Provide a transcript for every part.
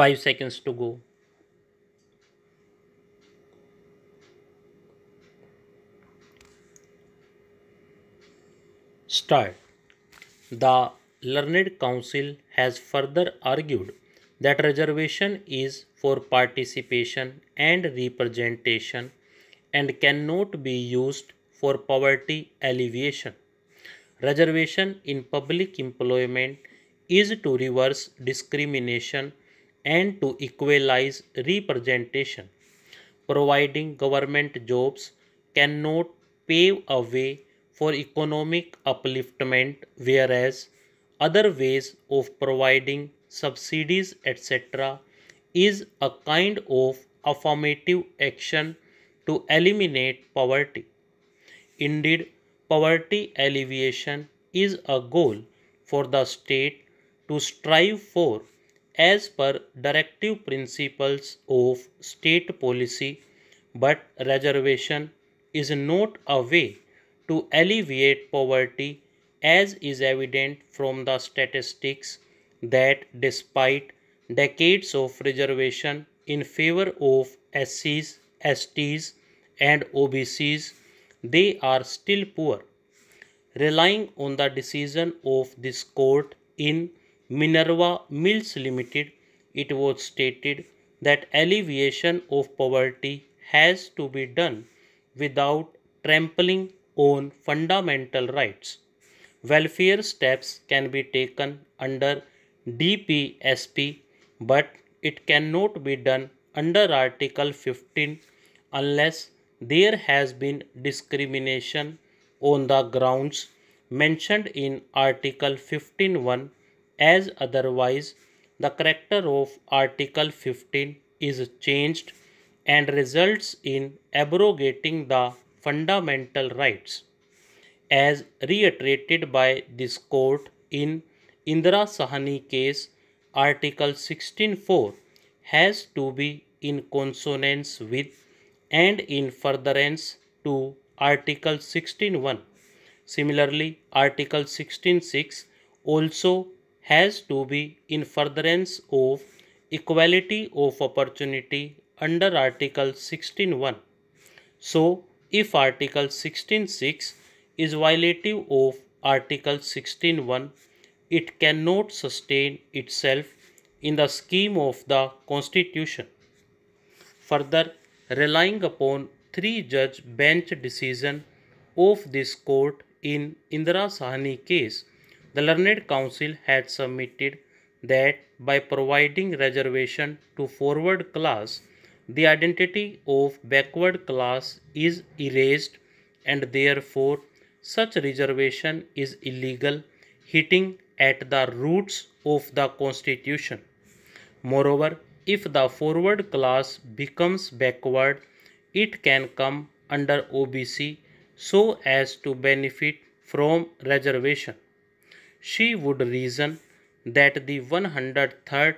5 seconds to go. Start. The Learned Council has further argued that reservation is for participation and representation and cannot be used for poverty alleviation. Reservation in public employment is to reverse discrimination and to equalize representation. Providing government jobs cannot pave a way for economic upliftment, whereas other ways of providing subsidies, etc., is a kind of affirmative action to eliminate poverty. Indeed, poverty alleviation is a goal for the state to strive for as per directive principles of state policy, but reservation is not a way to alleviate poverty as is evident from the statistics that despite decades of reservation in favor of SCs, STs and OBCs, they are still poor. Relying on the decision of this court in Minerva Mills Limited, it was stated that alleviation of poverty has to be done without trampling on fundamental rights. Welfare steps can be taken under DPSP, but it cannot be done under Article 15 unless there has been discrimination on the grounds mentioned in Article 15.1 as otherwise the character of article 15 is changed and results in abrogating the fundamental rights as reiterated by this court in Indira Sahani case article 164 has to be in consonance with and in furtherance to article 16(1). similarly article 166 also has to be in furtherance of equality of opportunity under Article 16.1. So, if Article 16.6 is violative of Article 16.1, it cannot sustain itself in the scheme of the Constitution. Further, relying upon three-judge bench decision of this court in Indira Sahani case, the Learned Council had submitted that by providing reservation to forward class, the identity of backward class is erased and therefore such reservation is illegal, hitting at the roots of the constitution. Moreover, if the forward class becomes backward, it can come under OBC so as to benefit from reservation she would reason that the 103rd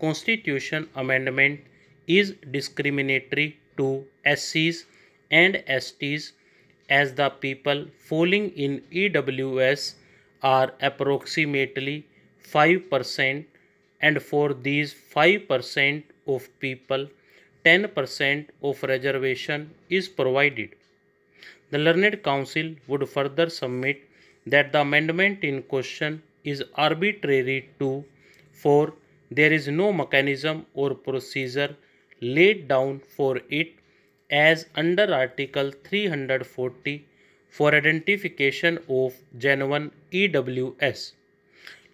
Constitution Amendment is discriminatory to SCs and STs as the people falling in EWS are approximately 5% and for these 5% of people 10% of reservation is provided. The Learned Council would further submit that the amendment in question is arbitrary to 4. There is no mechanism or procedure laid down for it as under Article 340 for identification of genuine EWS.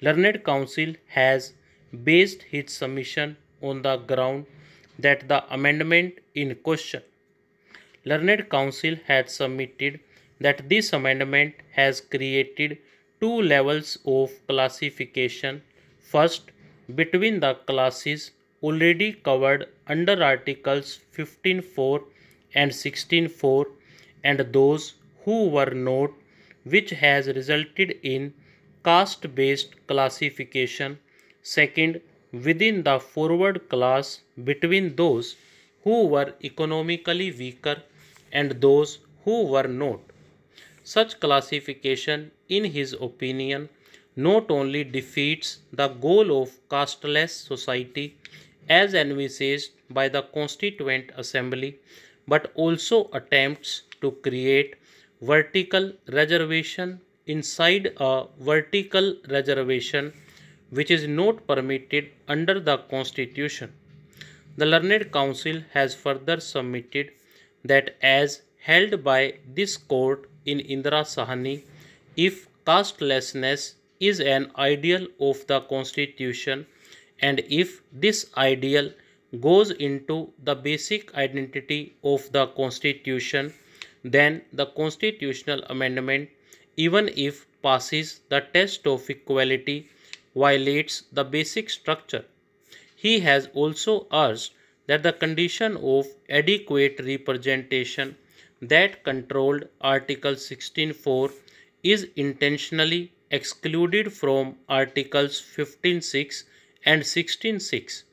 Learned Council has based its submission on the ground that the amendment in question. Learned Council had submitted that this amendment has created two levels of classification. First, between the classes already covered under Articles 15.4 and 16.4 and those who were not, which has resulted in caste-based classification. Second, within the forward class between those who were economically weaker and those who were not. Such classification, in his opinion, not only defeats the goal of casteless society as envisaged by the Constituent Assembly, but also attempts to create vertical reservation inside a vertical reservation which is not permitted under the Constitution. The Learned Council has further submitted that as held by this court in Indra Sahani if castelessness is an ideal of the constitution and if this ideal goes into the basic identity of the constitution then the constitutional amendment even if passes the test of equality violates the basic structure he has also urged that the condition of adequate representation that controlled Article 16.4 is intentionally excluded from Articles 15.6 and 16.6.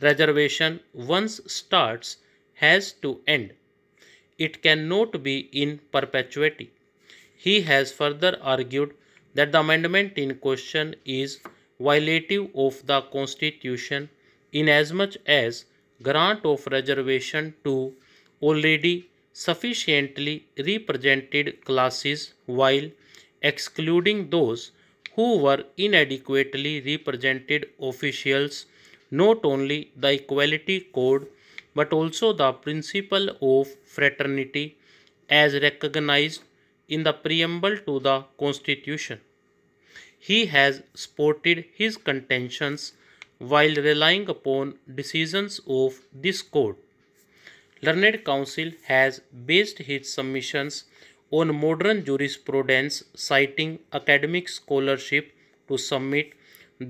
Reservation once starts has to end. It cannot be in perpetuity. He has further argued that the amendment in question is violative of the Constitution inasmuch as grant of reservation to already sufficiently represented classes while excluding those who were inadequately represented officials not only the equality code but also the principle of fraternity as recognized in the preamble to the constitution he has supported his contentions while relying upon decisions of this court learned council has based his submissions on modern jurisprudence citing academic scholarship to submit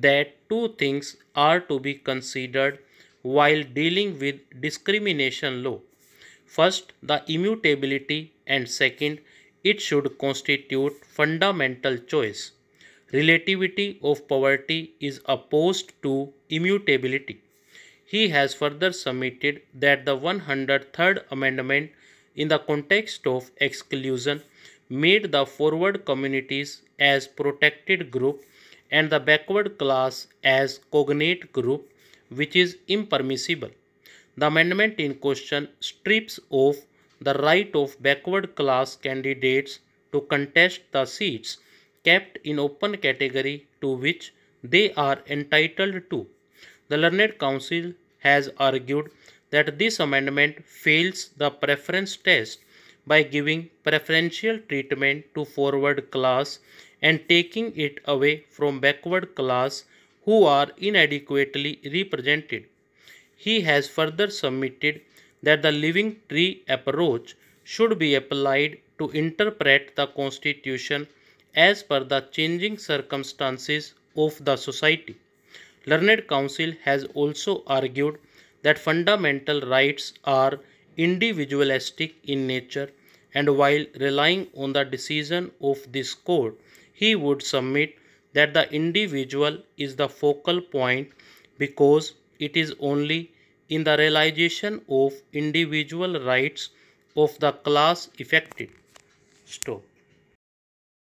that two things are to be considered while dealing with discrimination law. First, the immutability and second, it should constitute fundamental choice. Relativity of poverty is opposed to immutability. He has further submitted that the 103rd Amendment in the context of exclusion made the forward communities as protected group and the backward class as cognate group which is impermissible. The amendment in question strips off the right of backward class candidates to contest the seats kept in open category to which they are entitled to. The Learned Council has argued that this amendment fails the preference test by giving preferential treatment to forward class and taking it away from backward class who are inadequately represented. He has further submitted that the living tree approach should be applied to interpret the constitution as per the changing circumstances of the society. Learned Council has also argued that fundamental rights are individualistic in nature and while relying on the decision of this court, he would submit that the individual is the focal point because it is only in the realization of individual rights of the class affected. Stop.